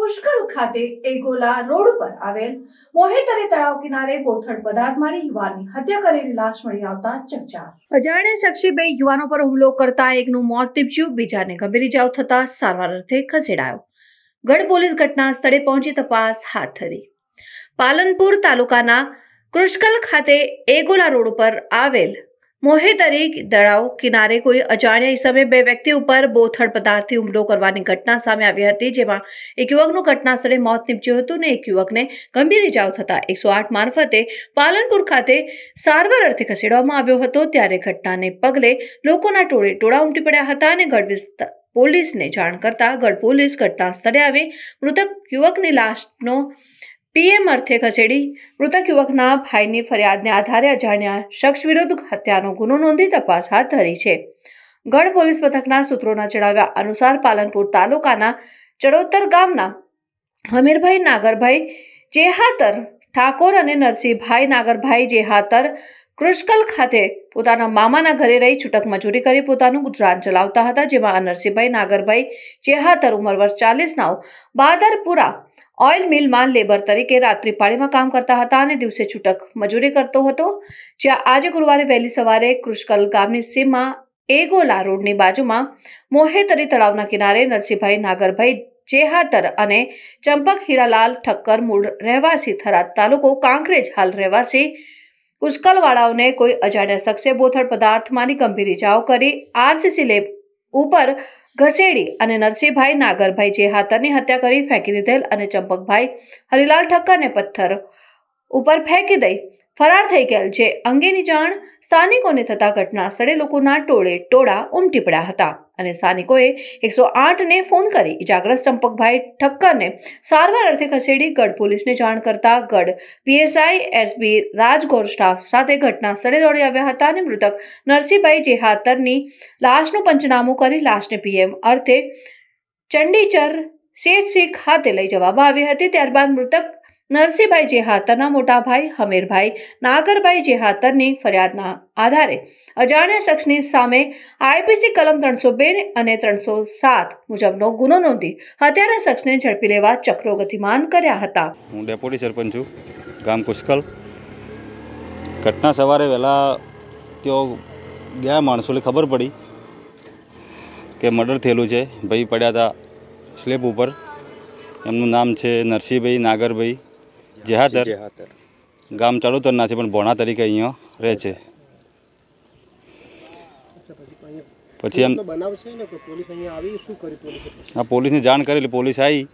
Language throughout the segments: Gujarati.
કુશકલ ખાતે એગોલા રોડ પર આવેલ મોહેતરે તળાવ કિનારે બોથડ પદાર્થ મારી યુવાનની હત્યા કરેલી લાશ મળી આવતા ચકચાર અજાણ્યા શખ્સે બે યુવાનો પર હુમલો કરતા એકનું મોત નીપજ્યું બીજાને ગંભીર ઇજાઓ થતા સારવાર અર્થે ખસેડાયો ગઢ પોલીસ ઘટના સ્થળે પહોંચી તપાસ હાથ ધરી પાલનપુર તાલુકાના કૃષ્કલ ખાતે એગોલા રોડ પર આવેલ મોહેદરી દળાવ કિનારે કોઈ અજાણ્યા હિસાબે બે વ્યક્તિ ઉપર બોથડ પદાર્થથી હુમલો કરવાની ઘટના સામે આવી હતી જેમાં એક યુવકનું ઘટના સ્થળે મોત નીપજ્યું હતું ને એક યુવકને ગંભીર ઇજાઓ થતા એકસો આઠ મારફતે પાલનપુર ખાતે સારવાર અર્થે ખસેડવામાં આવ્યો હતો ત્યારે ઘટનાને પગલે લોકોના ટોળે ટોળા ઉમટી પડ્યા હતા અને ગઢ પોલીસને જાણ કરતા ગઢ પોલીસ ઘટના સ્થળે આવી મૃતક યુવકની લાશનો પીએમ અર્થે ખસેડી મૃતક યુવકના ભાઈની ફરિયાદને આધારે અજાણ્યા શખ્સ વિરુદ્ધ હત્યાનો ગુનો નોંધી તપાસ હાથ ધરી છે ગઢ પોલીસ મથકના સૂત્રોના જણાવ્યા અનુસાર પાલનપુર તાલુકાના ચડોતર ગામના હમીરભાઈ નાગરભાઈ જેહાતર ઠાકોર અને નરસિંહભાઈ નાગરભાઈ જેહાતર કૃષ્કલ ખાતે પોતાના મામાના ઘરે રહી છૂટક મજૂરી કરી પોતાનું ગુજરાન ચલાવતા હતા જેમાં નરસિંહભાઈ નાગરભાઈ ચેહાતર ઉંમર વર્ષ ચાલીસના બાદરપુરા ઓઇલ મિલમાં લેબર તરીકે રાત્રિપાળીમાં કામ કરતા હતા અને દિવસે છૂટક મજૂરી કરતો હતો જ્યાં આજે ગુરુવારે વહેલી સવારે કૃષ્કલ ગામની સીમમાં એગોલા રોડની બાજુમાં મોહેતરી તળાવના કિનારે નરસિંહભાઈ નાગરભાઈ ચેહાતર અને ચંપક હીરાલાલ ઠક્કર મૂળ રહેવાસી થરાદ તાલુકો કાંકરેજ હાલ રહેવાસી ઉશ્કલવાળાઓને કોઈ અજાણ્યા શખ્સે બોથડ પદાર્થમાંની ગંભીર ઇજાઓ કરી આરસીસી લેબ ઉપર ઘસેડી અને નરસિંહભાઈ નાગરભાઈ જે હાથરની હત્યા કરી ફેંકી દીધેલ અને ચંપકભાઈ હરિલાલ ઠક્કરને પથ્થર ઉપર ફેંકી દઈ ફરાર થઈ ગયેલ છે અંગેની જાણ સ્થાનિકોને થતા ઘટના સ્થળે લોકોના ટોળે ટોળા ઉમટી પડ્યા હતા અને સ્થાનિકોએ એકસો આઠને ફોન કરી ઇજાગ્રસ્ત ચંપકભાઈ ઠક્કરને સારવાર અર્થે ખસેડી ગઢ પોલીસને જાણ કરતા ગઢ પીએસઆઈ એસબી રાજગોર સ્ટાફ સાથે ઘટના સ્થળે દોડી આવ્યા હતા અને મૃતક નરસિંહભાઈ જેહાતરની લાશનું પંચનામું કરી લાશને પીએમ અર્થે ચંડીચર શેઠ શેખ ખાતે લઈ જવામાં આવી હતી ત્યારબાદ મૃતક નરસિંહભાઈ જેહાતરના મોટાભાઈ હમીરભાઈ નાગરભાઈ જેહાતરની ફરિયાદના આધારે અજાણ્યા શખ્સની સામે આઈપીસી કલમ ત્રણસો બે અને ત્રણસો સાત મુજબનો ગુનો નોંધી હત્યારા શખ્સને ઝડપી લેવા ચક્રો ગતિમાન કર્યા હતા હું ડેપ્યુટી સરપંચ છું ગામ પુષ્કલ ઘટના સવારે વહેલા તેઓ ગયા માણસોને ખબર પડી કે મર્ડર થયેલું છે ભાઈ પડ્યા હતા સ્લેબ ઉપર એમનું નામ છે નરસિંહભાઈ નાગરભાઈ જેહાતર ગામ ચડોતરના છે પણ ભોણા તરીકે અહીંયા રહે છે પછી એમ હા પોલીસને જાણ કરેલી પોલીસ આવી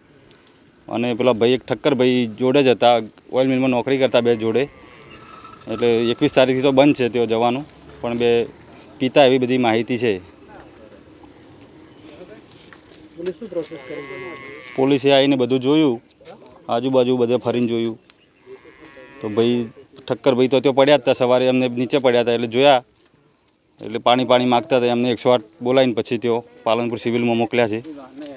અને પેલા ભાઈ એક ઠક્કર ભાઈ જોડે જ હતા ઓઇલ મિલમાં નોકરી કરતા બે જોડે એટલે એકવીસ તારીખથી તો બંધ છે તેઓ જવાનું પણ બે પિતા એવી બધી માહિતી છે પોલીસે આવીને બધું જોયું આજુબાજુ બધે ફરીને જોયું તો ભાઈ ઠક્કર ભાઈ તો ત્યાં પડ્યા હતા સવારે એમને નીચે પડ્યા હતા એટલે જોયા એટલે પાણી પાણી માગતા હતા એમને એકસો આઠ બોલાવીને પછી તેઓ પાલનપુર સિવિલમાં મોકલ્યા છે